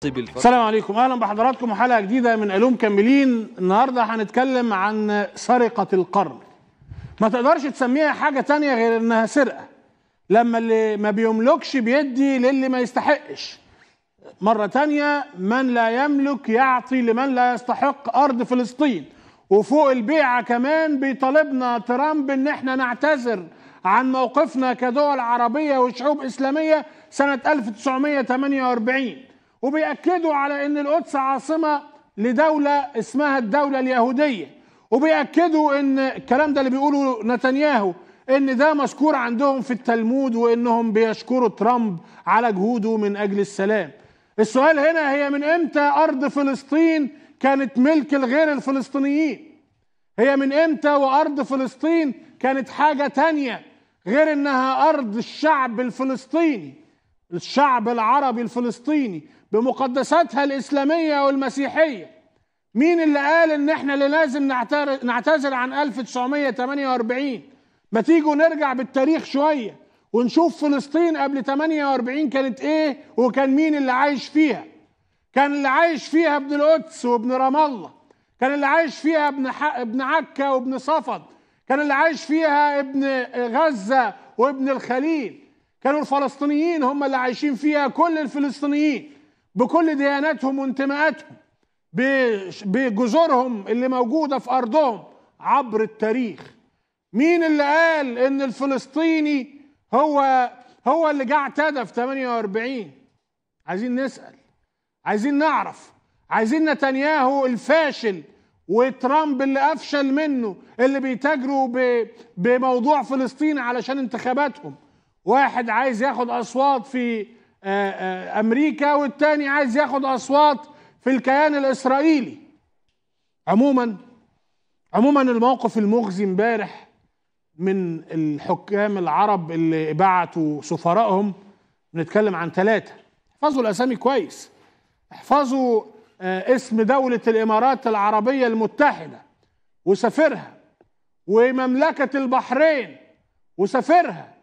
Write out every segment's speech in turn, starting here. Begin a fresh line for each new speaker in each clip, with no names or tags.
طيب السلام عليكم اهلا بحضراتكم وحلقه جديده من علوم كاملين النهارده هنتكلم عن سرقه القرن ما تقدرش تسميها حاجه تانية غير انها سرقه لما اللي ما بيملكش بيدي للي ما يستحقش مرة تانية من لا يملك يعطي لمن لا يستحق أرض فلسطين وفوق البيعة كمان بيطالبنا ترامب إن احنا نعتذر عن موقفنا كدول عربية وشعوب إسلامية سنة 1948 وبيأكدوا على ان القدس عاصمة لدولة اسمها الدولة اليهودية وبيأكدوا ان الكلام ده اللي بيقوله نتنياهو ان ده مذكور عندهم في التلمود وانهم بيشكروا ترامب على جهوده من اجل السلام السؤال هنا هي من امتى ارض فلسطين كانت ملك الغير الفلسطينيين هي من امتى وارض فلسطين كانت حاجة تانية غير انها ارض الشعب الفلسطيني الشعب العربي الفلسطيني بمقدساتها الإسلامية والمسيحية مين اللي قال ان احنا اللي لازم نعتذر عن 1948 ما تيجوا نرجع بالتاريخ شوية ونشوف فلسطين قبل 48 كانت ايه وكان مين اللي عايش فيها كان اللي عايش فيها ابن القدس وابن رام الله كان اللي عايش فيها ابن ابن عكا وابن صفد كان اللي عايش فيها ابن غزة وابن الخليل كانوا الفلسطينيين هم اللي عايشين فيها كل الفلسطينيين بكل دياناتهم وانتماءاتهم بجذورهم اللي موجودة في أرضهم عبر التاريخ مين اللي قال إن الفلسطيني هو هو اللي جه اعتدى في 48 عايزين نسأل عايزين نعرف عايزين نتنياهو الفاشل وترامب اللي افشل منه اللي بيتاجروا بموضوع فلسطين علشان انتخاباتهم واحد عايز ياخد اصوات في آه، آه، امريكا والتاني عايز ياخد اصوات في الكيان الاسرائيلي عموما عموما الموقف المخزي امبارح من الحكام العرب اللي بعتوا سفرائهم بنتكلم عن ثلاثه احفظوا الاسامي كويس احفظوا آه، اسم دولة الإمارات العربية المتحدة وسفرها ومملكة البحرين وسفرها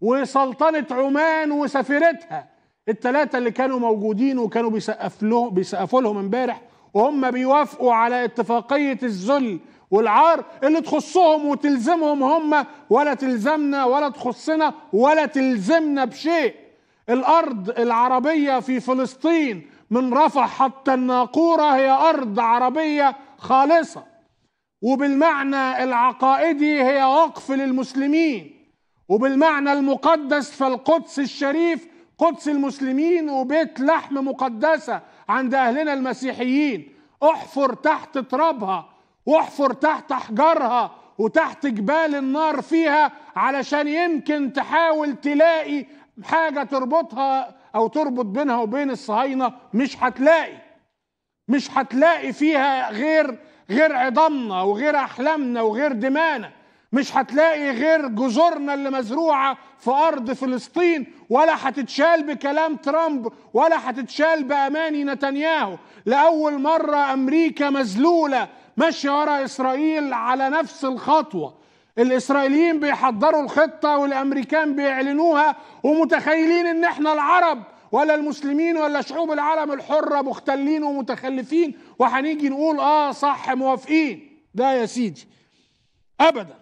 وسلطنة عمان وسفيرتها الثلاثة اللي كانوا موجودين وكانوا لهم بيسقفوا لهم امبارح وهم بيوافقوا على اتفاقية الذل والعار اللي تخصهم وتلزمهم هم ولا تلزمنا ولا تخصنا ولا تلزمنا بشيء الأرض العربية في فلسطين من رفح حتى الناقورة هي أرض عربية خالصة وبالمعنى العقائدي هي وقف للمسلمين وبالمعنى المقدس فالقدس الشريف قدس المسلمين وبيت لحم مقدسة عند أهلنا المسيحيين احفر تحت ترابها واحفر تحت أحجارها وتحت جبال النار فيها علشان يمكن تحاول تلاقي حاجة تربطها أو تربط بينها وبين الصهاينة مش هتلاقي مش هتلاقي فيها غير غير عظامنا وغير أحلامنا وغير دمانا مش هتلاقي غير جذورنا اللي مزروعه في ارض فلسطين ولا هتتشال بكلام ترامب ولا هتتشال باماني نتنياهو لاول مره امريكا مذلوله ماشيه ورا اسرائيل على نفس الخطوه الاسرائيليين بيحضروا الخطه والامريكان بيعلنوها ومتخيلين ان احنا العرب ولا المسلمين ولا شعوب العالم الحره مختلين ومتخلفين وهنيجي نقول اه صح موافقين ده يا سيدي ابدا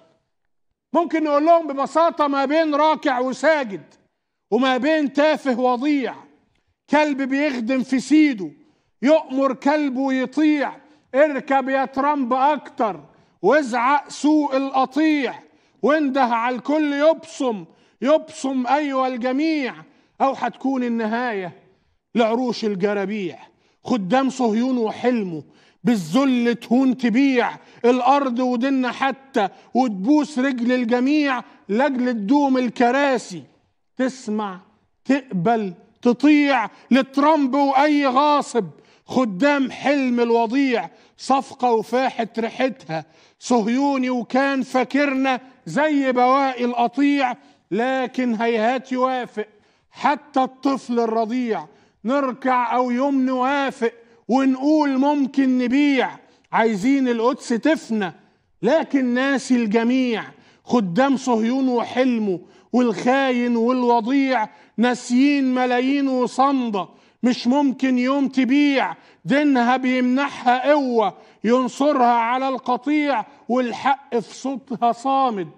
ممكن نقول لهم ببساطه ما بين راكع وساجد وما بين تافه وضيع كلب بيخدم في سيده يؤمر كلبه يطيع اركب يا ترامب اكتر وازعق سوق القطيع وانده على الكل يبصم يبصم ايها الجميع او حتكون النهايه لعروش الجرابيع خدام صهيون وحلمه بالذل تهون تبيع الارض ودنا حتى وتبوس رجل الجميع لاجل تدوم الكراسي تسمع تقبل تطيع لترامب واي غاصب خدام حلم الوضيع صفقة وفاحت ريحتها صهيوني وكان فاكرنا زي بواقي القطيع لكن هيهات يوافق حتى الطفل الرضيع نركع أو يوم نوافق ونقول ممكن نبيع عايزين القدس تفنى لكن ناسي الجميع خدام صهيون وحلمه والخاين والوضيع ناسيين ملايين وصمدة مش ممكن يوم تبيع دينها بيمنحها قوة ينصرها على القطيع والحق في صوتها صامد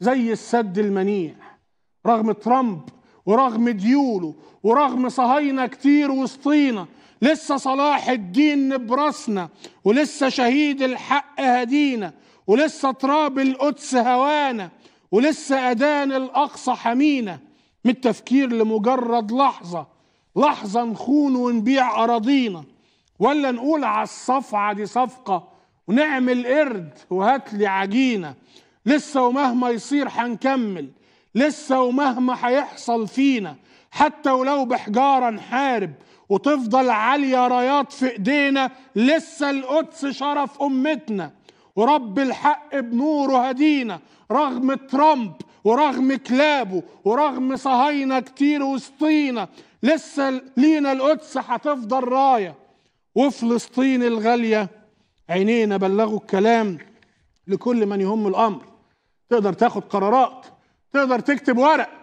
زي السد المنيع رغم ترامب ورغم ديوله ورغم صهاينة كتير وسطينا لسه صلاح الدين نبرسنا ولسه شهيد الحق هدينا ولسه تراب القدس هوانا ولسه أدان الأقصى حمينا من التفكير لمجرد لحظة لحظة نخون ونبيع أراضينا ولا نقول على الصفعة دي صفقة ونعمل قرد وهاتلي عجينة لسه ومهما يصير هنكمل لسه ومهما هيحصل فينا حتى ولو بحجارة نحارب وتفضل عالية رايات في ايدينا لسه القدس شرف أمتنا ورب الحق بنوره هدينا رغم ترامب ورغم كلابه ورغم صهاينة كتير وسطينا لسه لينا القدس هتفضل راية وفلسطين الغالية عينينا بلغوا الكلام لكل من يهم الأمر تقدر تاخد قرارات تقدر تكتب ورق